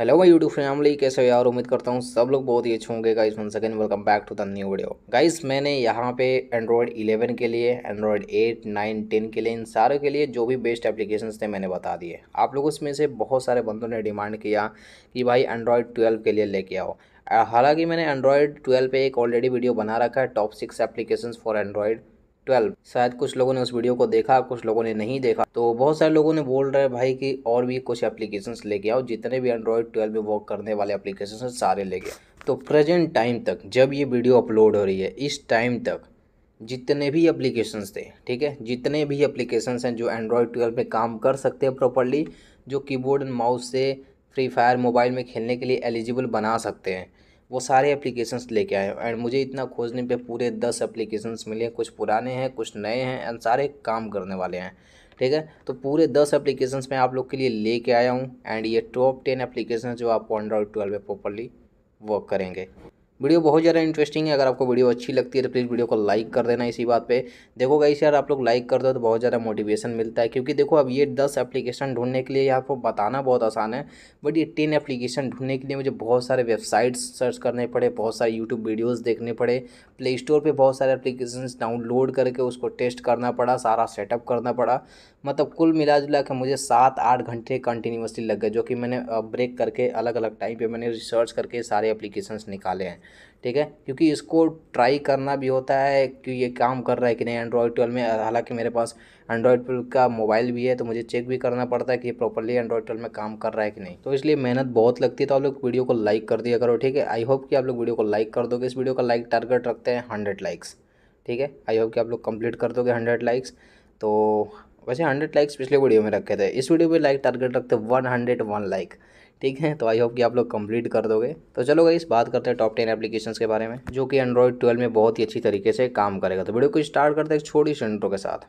hello my YouTube family कैसे हो यार उम्मीद करता हूँ सब लोग बहुत ही अच्छे होंगे guys one second welcome back to the new video guys मैंने यहाँ पे एंड्रॉयड 11 के लिए एंड्रॉयड 8, 9, 10 के लिए इन सारे के लिए जो भी बेस्ट एप्लीकेशंस थे मैंने बता दिए आप लोगों में से बहुत सारे बंदों ने डिमांड किया कि भाई एंड्रॉयड ट्वेल्व के लिए लेके आओ हालांकि मैंने एंड्रॉयड ट्वेल्व पे एक ऑलरेडी वीडियो बना रखा है top six application for Android twelve शायद कुछ लोगों ने उस वीडियो को देखा कुछ लोगों ने नहीं देखा तो बहुत सारे लोगों ने बोल रहे हैं भाई कि और भी कुछ एप्लीकेशन लेके आओ जितने भी एंड्रॉयड ट्वेल्व में वर्क करने वाले एप्लीकेशन हैं सारे ले गए तो प्रेजेंट टाइम तक जब ये वीडियो अपलोड हो रही है इस टाइम तक जितने भी एप्लीकेशंस थे ठीक है जितने भी एप्लीकेशंस हैं जो एंड्रॉयड ट्वेल्व में काम कर सकते हैं प्रॉपरली जो कीबोर्ड एंड माउस से फ्री फायर मोबाइल में खेलने के लिए एलिजिबल बना सकते हैं वो सारे एप्लीकेशंस लेके आए एंड मुझे इतना खोजने पे पूरे दस एप्लीकेशंस मिले कुछ पुराने हैं कुछ नए हैं एंड सारे काम करने वाले हैं ठीक है तो पूरे दस एप्लीकेशंस मैं आप लोग के लिए लेके आया हूँ एंड ये टॉप टेन एप्लीकेशन जो आपको एंड्रॉयड ट्वेल्व में प्रॉपरली वर्क करेंगे वीडियो बहुत ज़्यादा इंटरेस्टिंग है अगर आपको वीडियो अच्छी लगती है तो प्लीज़ वीडियो को लाइक कर देना इसी बात पे देखो गाइस यार आप लोग लाइक कर दो तो बहुत ज़्यादा मोटिवेशन मिलता है क्योंकि देखो अब ये दस एप्लीकेशन ढूंढने के लिए आपको बताना बहुत आसान है बट ये टेन एप्लीकेशन ढूंढने के लिए मुझे बहुत सारे वेबसाइट्स सर्च करने पड़े बहुत सारे यूट्यूब वीडियोज़ देखने पड़े प्ले स्टोर पर बहुत सारे एप्लीकेशन डाउनलोड करके उसको टेस्ट करना पड़ा सारा सेटअप करना पड़ा मतलब कुल मिला जुला के मुझे सात आठ घंटे कंटिन्यूसली लग गए जो कि मैंने ब्रेक करके अलग अलग टाइम पे मैंने रिसर्च करके सारे एप्लीकेशंस निकाले हैं ठीक है क्योंकि इसको ट्राई करना भी होता है कि ये काम कर रहा है कि नहीं एंड्रॉयड ट्वेल्व में हालांकि मेरे पास एंड्रॉयड ट्वेल्व का मोबाइल भी है तो मुझे चेक भी करना पड़ता है कि ये प्रॉपरली एंड्रॉयड ट्वेल्व में काम कर रहा है कि नहीं तो इसलिए मेहनत बहुत लगती है तो आप लोग वीडियो को लाइक कर दिया करो ठीक है आई होप कि आप लोग वीडियो को लाइक कर दोगे इस वीडियो का लाइक टारगेट रखते हैं हंड्रेड लाइक्स ठीक है आई होप कि आप लोग कंप्लीट कर दोगे हंड्रेड लाइक्स तो वैसे हंड्रेड लाइक्स पिछले वीडियो में रखे थे इस वीडियो पे लाइक टारगेट रखते वन हंड्रेड वन लाइक ठीक है तो आई होप कि आप लोग कंप्लीट कर दोगे तो चलो गई बात करते हैं टॉप टेन एप्लीकेशंस के बारे में जो कि एंड्रॉइड ट्वेल्व में बहुत ही अच्छी तरीके से काम करेगा तो वीडियो को स्टार्ट करते हैं एक छोटी सेंटरों के साथ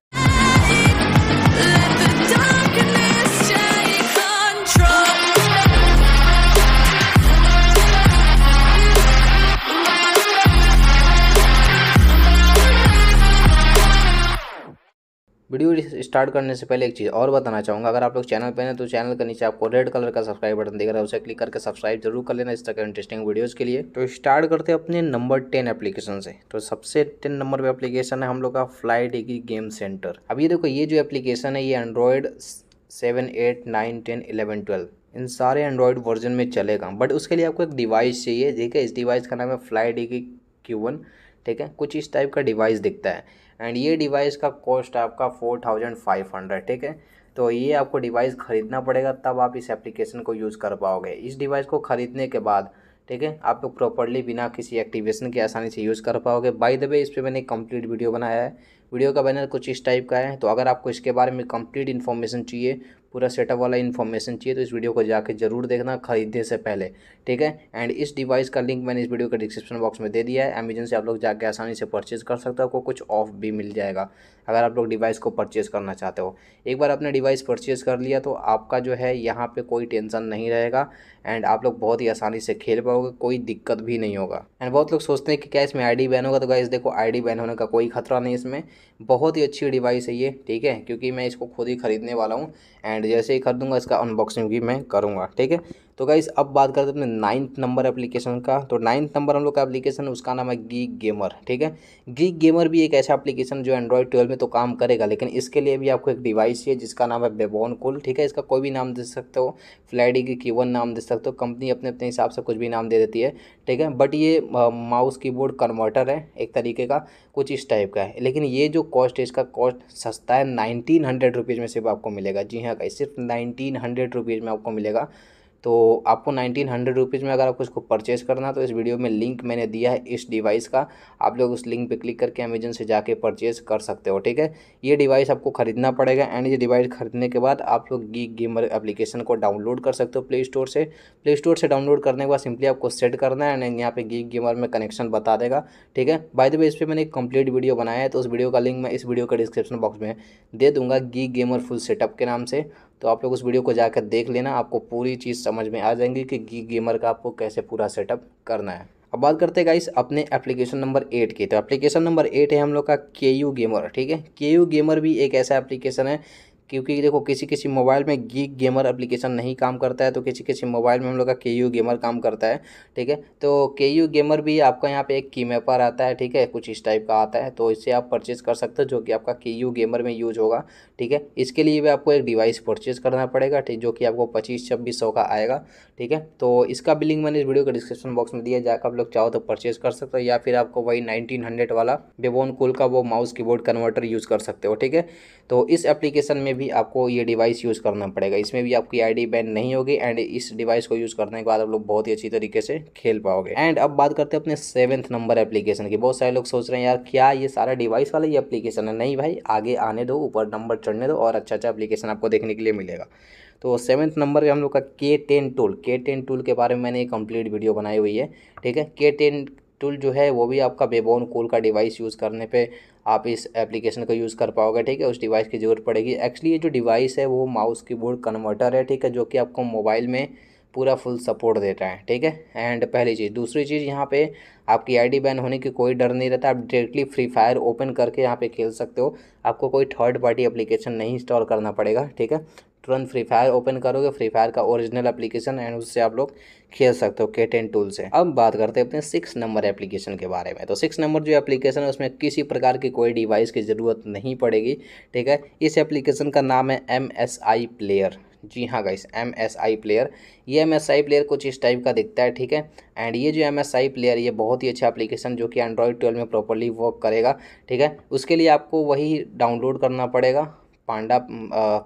वीडियो स्टार्ट करने से पहले एक चीज़ और बताना चाहूँगा अगर आप लोग चैनल पर हैं तो चैनल के नीचे आपको रेड कलर का सब्सक्राइब बटन दिख रहा है उसे क्लिक करके सब्सक्राइब जरूर कर लेना इस तरह के इंटरेस्टिंग वीडियोज़ के लिए तो स्टार्ट करते हैं अपने नंबर टेन एप्लीकेशन से तो सबसे टेन नंबर पर एप्लीकेशन है हम लोग का फ्लाई डिग्री गेम सेंटर अब ये देखो ये जो एप्लीकेशन है ये Android seven eight nine ten eleven twelve इन सारे एंड्रॉयड वर्जन में चलेगा बट उसके लिए आपको एक डिवाइस चाहिए ठीक है इस डिवाइस का नाम है फ्लाई डी क्यू वन ठीक है कुछ इस टाइप का डिवाइस दिखता है एंड ये डिवाइस का कॉस्ट आपका फोर थाउजेंड फाइव हंड्रेड ठीक है तो ये आपको डिवाइस ख़रीदना पड़ेगा तब आप इस एप्लीकेशन को यूज़ कर पाओगे इस डिवाइस को ख़रीदने के बाद ठीक है आप लोग प्रॉपरली बिना किसी एक्टिवेशन के आसानी से यूज़ कर पाओगे बाय द वे इस पर मैंने कंप्लीट वीडियो बनाया है वीडियो का बैनर कुछ इस टाइप का है तो अगर आपको इसके बारे में कंप्लीट इन्फॉर्मेशन चाहिए पूरा सेटअप वाला इन्फॉर्मेशन चाहिए तो इस वीडियो को जाकर जरूर देखना खरीदने से पहले ठीक है एंड इस डिवाइस का लिंक मैंने इस वीडियो के डिस्क्रिप्शन बॉक्स में दे दिया है अमेजन से आप लोग जाके आसानी से परचेज़ कर सकते हो आपको कुछ ऑफ भी मिल जाएगा अगर आप लोग डिवाइस को परचेज़ करना चाहते हो एक बार आपने डिवाइस परचेज़ कर लिया तो आपका जो है यहाँ पर कोई टेंशन नहीं रहेगा एंड आप लोग बहुत ही आसानी से खेल पाओगे कोई दिक्कत भी नहीं होगा एंड बहुत लोग सोचते हैं कि क्या इसमें आई बैन होगा तो गाइस देखो आई बैन होने का कोई खतरा नहीं इसमें बहुत ही अच्छी डिवाइस है ये ठीक है क्योंकि मैं इसको खुद ही खरीदने वाला हूँ एंड एंड जैसे ही खरीदूंगा इसका अनबॉक्सिंग भी मैं करूँगा ठीक है तो गाइस अब बात करते हैं अपने नाइन्थ नंबर एप्लीकेशन का तो नाइन्थ नंबर हम लोग का एप्लीकेशन उसका नाम है गीक गेमर ठीक है गीक गेमर भी एक ऐसा एप्लीकेशन जो एंड्रॉयड ट्वेल्व में तो काम करेगा लेकिन इसके लिए भी आपको एक डिवाइस है जिसका नाम है बेबॉन कुल ठीक है इसका कोई भी नाम दे सकते हो फ्लैडी की वन नाम दे सकते हो कंपनी अपने अपने हिसाब से कुछ भी नाम दे देती है ठीक है बट ये माउस बोर्ड कन्वर्टर है एक तरीके का कुछ इस टाइप का है लेकिन ये जो कॉस्ट है इसका कॉस्ट सस्ता है नाइनटीन हंड्रेड रुपीज़ में सिर्फ आपको मिलेगा जी हाँ सिर्फ नाइनटीन हंड्रेड रुपीज़ में आपको मिलेगा तो आपको नाइनटीन हंड्रेड रुपीज़ में अगर आपको इसको परचेज़ करना है तो इस वीडियो में लिंक मैंने दिया है इस डिवाइस का आप लोग उस लिंक पे क्लिक करके अमेजन से जाके परचेज कर सकते हो ठीक है ये डिवाइस आपको खरीदना पड़ेगा एंड ये डिवाइस खरीदने के बाद आप लोग गी गेमर एप्लीकेशन को डाउनलोड कर सकते हो प्ले स्टोर से प्ले स्टोर से डाउनलोड करने के बाद सिंपली आपको सेट करना है एंड यहाँ पर गी गेमर में कनेक्शन बता देगा ठीक है बाय द वे इस पर मैंने एक कम्प्लीट वीडियो बनाया है तो उस वीडियो का लिंक मैं इस वीडियो का डिस्क्रिप्शन बॉक्स में दे दूँगा गी गेमर फुल सेटअप के नाम से तो आप लोग उस वीडियो को जाकर देख लेना आपको पूरी चीज़ समझ में आ जाएंगी कि गी गेमर का आपको कैसे पूरा सेटअप करना है अब बात करते हैं गाइस अपने एप्लीकेशन नंबर एट की तो एप्लीकेशन नंबर एट है हम लोग का के यू गेमर ठीक है के यू गेमर भी एक ऐसा एप्लीकेशन है क्योंकि देखो किसी किसी मोबाइल में गीक गेमर एप्लीकेशन नहीं काम करता है तो किसी किसी मोबाइल में हम लोग का के गेमर काम करता है ठीक है तो के गेमर भी आपका यहाँ पे एक की मैपर आता है ठीक है कुछ इस टाइप का आता है तो इससे आप परचेज़ कर सकते हो जो कि आपका के गेमर में यूज होगा ठीक है इसके लिए भी आपको एक डिवाइस परचेज करना पड़ेगा ठीक जो कि आपको पच्चीस छब्बीस सौ का आएगा ठीक है तो इसका बिलिंग लिंक मैंने इस वीडियो के डिस्क्रिप्शन बॉक्स में दिया जाकर आप लोग चाहो तो परचेज कर सकते हो या फिर आपको वही नाइनटीन हंड्रेड वाला बेबोन कुल का वो माउस कीबोर्ड कन्वर्टर यूज़ कर सकते हो ठीक है तो इस एप्लीकेशन में भी आपको ये डिवाइस यूज़ करना पड़ेगा इसमें भी आपकी आईडी बैन नहीं होगी एंड इस डिवाइस को यूज़ करने के बाद आप लोग बहुत ही अच्छी तरीके से खेल पाओगे एंड अब बात करते हैं अपने सेवन्थ नंबर एप्लीकेशन की बहुत सारे लोग सोच रहे हैं यार क्या ये सारा डिवाइस वाला ये एप्लीकेशन है नहीं भाई आगे आने दो ऊपर नंबर चढ़ने दो और अच्छा अच्छा एप्लीकेशन आपको देखने के लिए मिलेगा तो सेवन्थ नंबर हम लोग का के टेन टूल के टेन टूल के बारे में मैंने एक कंप्लीट वीडियो बनाई हुई है ठीक है के टेन टूल जो है वो भी आपका बेबोन कूल का डिवाइस यूज़ करने पे आप इस एप्लीकेशन को यूज़ कर पाओगे ठीक है उस डिवाइस की ज़रूरत पड़ेगी एक्चुअली ये जो डिवाइस है वो माउस कीबोर्ड कन्वर्टर है ठीक है जो कि आपको मोबाइल में पूरा फुल सपोर्ट देता है ठीक है एंड पहली चीज़ दूसरी चीज़ यहाँ पे आपकी आईडी बैन होने की कोई डर नहीं रहता आप डायरेक्टली फ्री फायर ओपन करके यहाँ पे खेल सकते हो आपको कोई थर्ड पार्टी एप्लीकेशन नहीं इंस्टॉल करना पड़ेगा ठीक है तुरंत फ्री फायर ओपन करोगे फ्री फायर का ओरिजिनल एप्लीकेशन एंड उससे आप लोग खेल सकते हो के टेन टूल से अब बात करते हैं अपने सिक्स नंबर एप्लीकेशन के बारे में तो सिक्स नंबर जो एप्लीकेशन है उसमें किसी प्रकार की कोई डिवाइस की ज़रूरत नहीं पड़ेगी ठीक है इस एप्लीकेशन का नाम है एम एस आई प्लेयर जी हाँ guys M S I player ये एम एस आई प्लेयर कुछ इस टाइप का दिखता है ठीक है एंड ये जो एम एस आई प्लेयर ये बहुत ही अच्छा एप्लीकेशन जो कि एंड्रॉयड ट्वेल्व में प्रॉपरली वर्क करेगा ठीक है उसके लिए आपको वही डाउनलोड करना पड़ेगा पांडा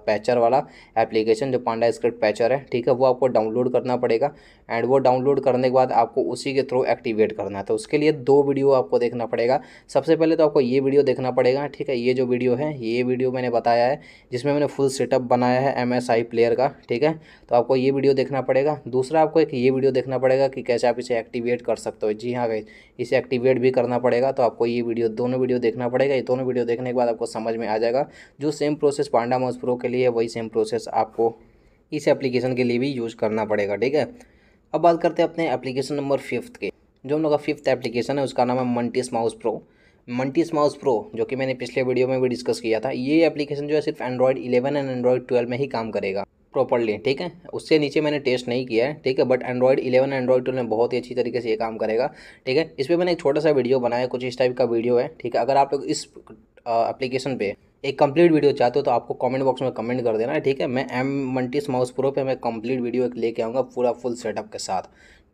पैचर वाला एप्लीकेशन जो पांडा स्क्रिप्ट पैचर है ठीक है वो आपको डाउनलोड करना पड़ेगा एंड वो डाउनलोड करने के बाद आपको उसी के थ्रू एक्टिवेट करना है तो उसके लिए दो वीडियो आपको देखना पड़ेगा सबसे पहले तो आपको ये वीडियो देखना पड़ेगा ठीक है ये जो वीडियो है ये वीडियो मैंने बताया है जिसमें मैंने फुल सेटअप बनाया है एम प्लेयर का ठीक है तो आपको ये वीडियो देखना पड़ेगा दूसरा आपको एक ये वीडियो देखना पड़ेगा कि कैसे आप इसे एक्टिवेट कर सकते हो जी हाँ भाई इसे एक्टिवेट भी करना पड़ेगा तो आपको ये वीडियो दोनों वीडियो देखना पड़ेगा ये दोनों वीडियो देखने के बाद आपको समझ में आ जाएगा जो same process process Panda mouse pro के लिए वही सेम प्रोसेस आपको इस एप्लीकेशन के लिए भी यूज़ करना पड़ेगा ठीक है अब बात करते हैं अपने एप्लीकेशन नंबर फिफ्थ के जो हम लोग का फिफ्थ एप्लीकेशन है उसका नाम है Mantis mouse pro Mantis mouse pro जो कि मैंने पिछले वीडियो में भी डिस्कस किया था ये एप्लीकेशन जो है सिर्फ Android eleven and Android twelve में ही काम करेगा प्रॉपरली ठीक है उससे नीचे मैंने टेस्ट नहीं किया है ठीक है बट एंड्रॉयड 11 एंड्रॉयड ट्वेल्व में बहुत ही अच्छी तरीके से ये काम करेगा ठीक है इस पर मैंने एक छोटा सा वीडियो बनाया कुछ इस टाइप का वीडियो है ठीक है अगर आप लोग इस एप्लीकेशन पे एक कंप्लीट वीडियो चाहते हो तो आपको कमेंट बॉक्स में कमेंट कर देना है ठीक है मैं एम मंटिस माउस प्रो पे मैं कंप्लीट वीडियो एक लेके आऊँगा पूरा फुल सेटअप के साथ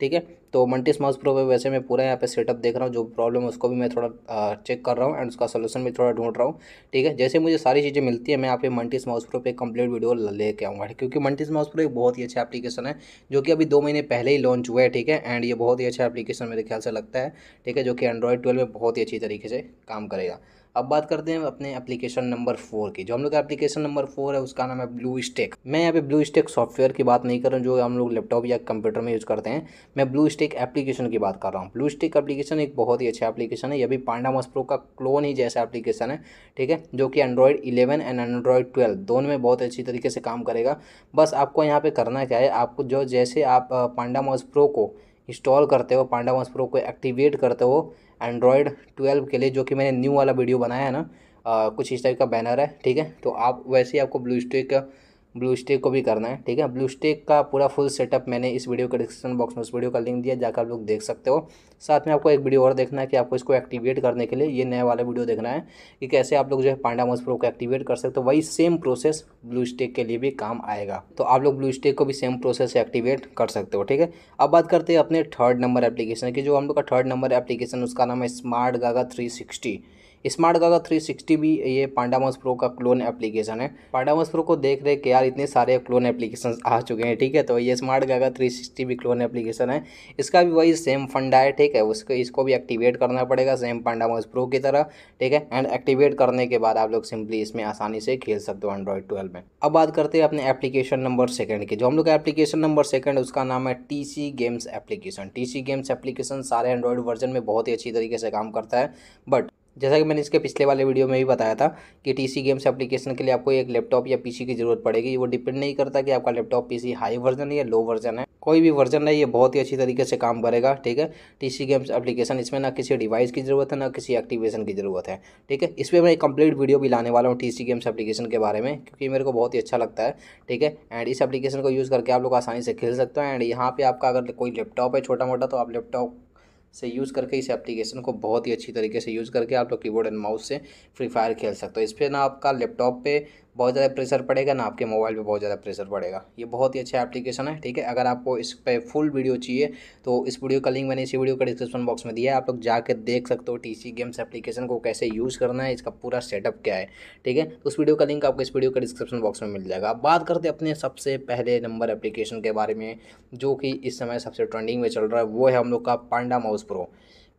ठीक है तो मंटिस माउस प्रो पे वैसे मैं पूरा यहाँ पे सेटअप देख रहा हूँ जो प्रॉब्लम है उसको भी मैं थोड़ा चेक कर रहा हूँ एंड उसका सोल्यूशन भी थोड़ा ढूंढ रहा हूँ ठीक है जैसे मुझे सारी चीज़ें मिलती है मैं आप पे मंटिस माउस प्रो पर कंप्लीट वीडियो लेके आऊँगा क्योंकि मंटिस माउस प्रो एक बहुत ही अच्छा एप्लीकेशन है जो कि अभी दो महीने पहले ही लॉन्च हुआ है ठीक है एंड ये बहुत ही अच्छा एप्लीकेशन मेरे ख्याल से लगता है ठीक है जो कि एंड्रॉयड ट्वेल्व में बहुत ही अच्छी तरीके से काम करेगा अब बात करते हैं अपने एप्लीकेशन नंबर फोर की जो हम लोग का एप्लीकेशन नंबर फोर है उसका नाम है ब्लू स्टेक मैं यहाँ पे ब्लू स्टेक सॉफ्टवेयर की बात नहीं कर रहा हूँ जो हम लोग लैपटॉप या कंप्यूटर में यूज़ करते हैं मैं ब्लू स्टेक एप्लीकेशन की बात कर रहा हूँ ब्लू स्टेक एप्लीकेशन एक बहुत ही अच्छा एप्लीकेशन है यह भी पांडा मस्प्रो का क्लोन ही जैसा एप्लीकेशन है ठीक है जो कि Android eleven and Android twelve दोनों में बहुत अच्छी तरीके से काम करेगा बस आपको यहाँ पर करना क्या है आपको जो जैसे आप पांडा मस प्रो को इंस्टॉल करते हो पांडा मस प्रो को एक्टिवेट करते हो एंड्रॉयड ट्वेल्व के लिए जो कि मैंने न्यू वाला वीडियो बनाया है ना आ, कुछ इस टाइप का बैनर है ठीक है तो आप वैसे ही आपको ब्लू स्टिक ब्लू स्टेक को भी करना है ठीक है ब्लू स्टेक का पूरा फुल सेटअप मैंने इस वीडियो के डिस्क्रिप्शन बॉक्स में उस वीडियो का लिंक दिया जाकर आप लोग देख सकते हो साथ में आपको एक वीडियो और देखना है कि आपको इसको एक्टिवेट करने के लिए ये नया वाला वीडियो देखना है कि कैसे आप लोग जो है पांडा मोज प्रो को एक्टिवेट कर सकते हो वही सेम प्रोसेस ब्लू स्टेक के लिए भी काम आएगा तो आप लोग ब्लू स्टेक को भी सेम प्रोसेस एक्टिवेट कर सकते हो ठीक है अब बात करते हैं अपने थर्ड नंबर एप्लीकेशन की जो हम लोग का थर्ड नंबर एप्लीकेशन उसका नाम है smart gaga three sixty smart gaga 360 भी ये पांडामस प्रो का क्लोन एप्लीकेशन है पांडामस प्रो को देख रहे कि यार इतने सारे क्लोन एप्लीकेशन आ चुके हैं ठीक है तो ये स्मार्ट गागा 360 भी क्लोन एप्लीकेशन है इसका भी वही सेम फंडा है ठीक है उसको इसको भी एक्टिवेट करना पड़ेगा सेम पांडामस प्रो की तरह ठीक है एंड एक्टिवेट करने के बाद आप लोग सिंपली इसमें आसानी से खेल सकते हो एंड्रॉयड ट्वेल्व में अब बात करते हैं अपने एप्लीकेशन नंबर सेकंड की जो हम लोग का एप्लीकेशन नंबर सेकंड उसका नाम है T games application T games application सारे एंड्रॉयड वर्जन में बहुत ही अच्छी तरीके से काम करता है बट जैसा कि मैंने इसके पिछले वाले वीडियो में भी बताया था कि टी सी गेम्स एप्लीकेशन के लिए आपको एक लैपटॉप या पीसी की ज़रूरत पड़ेगी वो डिपेंड नहीं करता कि आपका लैपटॉप पीसी हाई वर्जन है या लो वर्जन है कोई भी वर्जन है ये बहुत ही अच्छी तरीके से काम करेगा ठीक है टी सी गेम्स एप्लीकेशन इसमें ना किसी डिवाइस की ज़रूरत है ना किसी एक्टिवेशन की ज़रूरत है ठीक है इस पर मैं एक कंप्लीट वीडियो भी लाने वाला हूँ टी सी गेम्स एप्लीकेशन के बारे में क्योंकि मेरे को बहुत ही अच्छा लगता है ठीक है एंड इस एप्लीकेशन को यूज़ करके आप लोग आसानी से खेल सकते हो एंड यहाँ पर आपका अगर कोई लैपटॉप है छोटा मोटा तो आप लैपटॉप से यूज़ करके इस एप्लीकेशन को बहुत ही अच्छी तरीके से यूज़ करके आप लोग कीबोर्ड एंड माउस से फ्री फायर खेल सकते हो इस पर ना आपका लैपटॉप पे बहुत ज़्यादा प्रेशर पड़ेगा ना आपके मोबाइल पे बहुत ज़्यादा प्रेशर पड़ेगा ये बहुत ही अच्छा एप्लीकेशन है ठीक है अगर आपको इस पर फुल वीडियो चाहिए तो इस वीडियो का लिंक मैंने इसी वीडियो का डिस्क्रिप्शन बॉक्स में दिया है आप लोग जाकर देख सकते हो टी गेम्स एप्लीकेशन को कैसे यूज़ करना है इसका पूरा सेटअप क्या है ठीक है तो उस वीडियो का लिंक आपको इस वीडियो का डिस्क्रिप्शन बॉक्स में मिल जाएगा अब बात करते अपने सबसे पहले नंबर एप्लीकेशन के बारे में जो कि इस समय सबसे ट्रेंडिंग में चल रहा है वो है हम लोग का panda mouse pro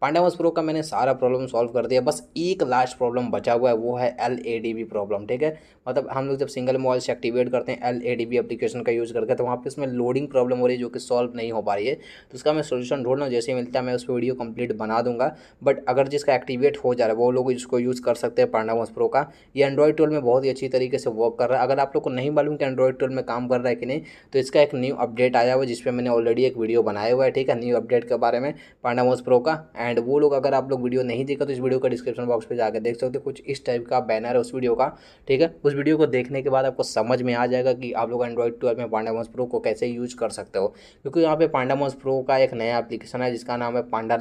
panda mouse pro का मैंने सारा प्रॉब्लम सॉल्व कर दिया बस एक लास्ट प्रॉब्लम बचा हुआ है वो है L A D B problem ठीक है मतलब हम लोग जब सिंगल मोबाइल से एक्टिवेट करते हैं L A D B application का यूज़ करके तो वहाँ पे इसमें लोडिंग प्रॉब्लम हो रही है जो कि सॉल्व नहीं हो पा रही है तो उसका मैं सोल्यूशन ढूंढ रहा हूँ जैसे ही मिलता है मैं उस वीडियो कंप्लीट बना दूंगा बट अगर जिसका एक्टिवेट हो जा रहा है वो लोग इसको यूज़ कर सकते हैं पांडावस प्रो का ये एंड्रॉइड ट्वेल्व में बहुत ही अच्छी तरीके से वर्क कर रहा है अगर आप लोग को नहीं मालूम कि एंड्रॉइड ट्वेल्व में काम कर रहा है कि नहीं तो इसका एक न्यू अपडेट आया हुआ जिसपे मैंने ऑलरेडी एक वीडियो बनाया हुआ है ठीक है न्यू अपडेट के बारे में पांडावस प्रो का एंड एंड वो लोग अगर आप लोग वीडियो नहीं देखा तो इस वीडियो का डिस्क्रिप्शन बॉक्स पर जाकर देख सकते हो कुछ इस टाइप का बैनर है उस वीडियो का ठीक है उस वीडियो को देखने के बाद आपको समझ में आ जाएगा कि आप लोग एंड्रॉइड ट्वेल्व में पांडा मोस प्रो को कैसे यूज कर सकते हो क्योंकि यहाँ पे मोस प्रो का एक नया एप्लीकेशन है जिसका नाम है पांडा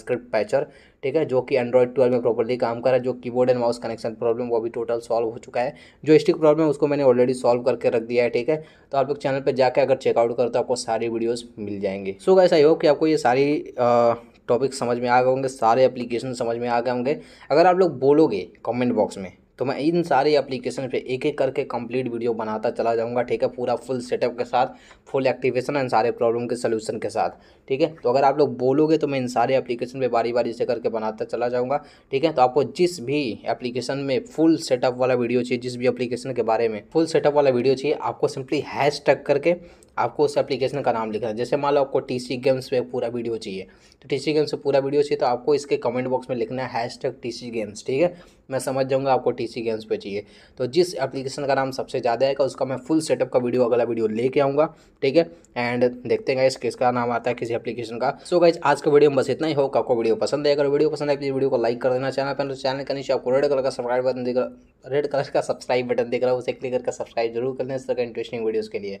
स्क्रिप्ट पैचर ठीक है जो कि एंड्रॉइड ट्वेल्व में प्रॉपरली काम कर रहा है जो keyboard and mouse connection problem वो भी टोटल सॉल्व हो चुका है जो स्टिक प्रॉब्लम है उसको मैंने ऑलरेडी सॉल्व करके रख दिया है ठीक है तो आप लोग चैनल पर जाकर अगर चेकआउट करो तो आपको सारी वीडियोज़ मिल जाएंगे सो so ही हो कि आपको ये सारी आ, टॉपिक समझ में आ गए होंगे सारे एप्लीकेशन समझ में आ गए होंगे अगर आप लोग बोलोगे कमेंट बॉक्स में तो मैं इन सारे एप्लीकेशन पे एक एक करके कंप्लीट वीडियो बनाता चला जाऊंगा ठीक है पूरा फुल सेटअप के साथ फुल एक्टिवेशन एंड सारे प्रॉब्लम के सोल्यूशन के साथ ठीक है तो अगर आप लोग बोलोगे तो मैं इन सारे एप्लीकेशन पे बारी बारी से करके बनाता चला जाऊंगा ठीक है तो आपको जिस भी एप्लीकेशन में फुल सेटअप वाला वीडियो चाहिए जिस भी अप्लीकेशन के बारे में फुल सेटअप वाला वीडियो चाहिए आपको सिंपली हैश करके आपको उस एप्लीकेशन का नाम लिखना है जैसे मान लो आपको टी सी गेम्स पे पूरा वीडियो चाहिए तो टी सी गेम्स पे पूरा वीडियो चाहिए तो आपको इसके कमेंट बॉक्स में लिखना है hash tag T C games ठीक है मैं समझ जाऊँगा आपको टी सी गेम्स पे चाहिए तो जिस एप्लीकेशन का नाम सबसे ज़्यादा है उसका मैं फुल सेटअप का वीडियो अगला वीडियो लेके आऊँगा ठीक है एंड देखते हैं गाइस किसका नाम आता है किसी एप्लीकेशन का सो so गाइस आज का वीडियो में बस इतना ही होगा आपको वीडियो पसंद है अगर वीडियो पसंद है प्लीज़ वीडियो को लाइक कर देना चैनल पर चैनल का नीचे आपको रेड कलर का सब्सक्राइब बटन देख रेड कलर का सब्सक्राइब बटन देख रहा हूँ उसे क्लिक करके सब्सक्राइब जरूर कर लेना इस तरह का इंटरेस्टिंग वीडियोज़ के लिए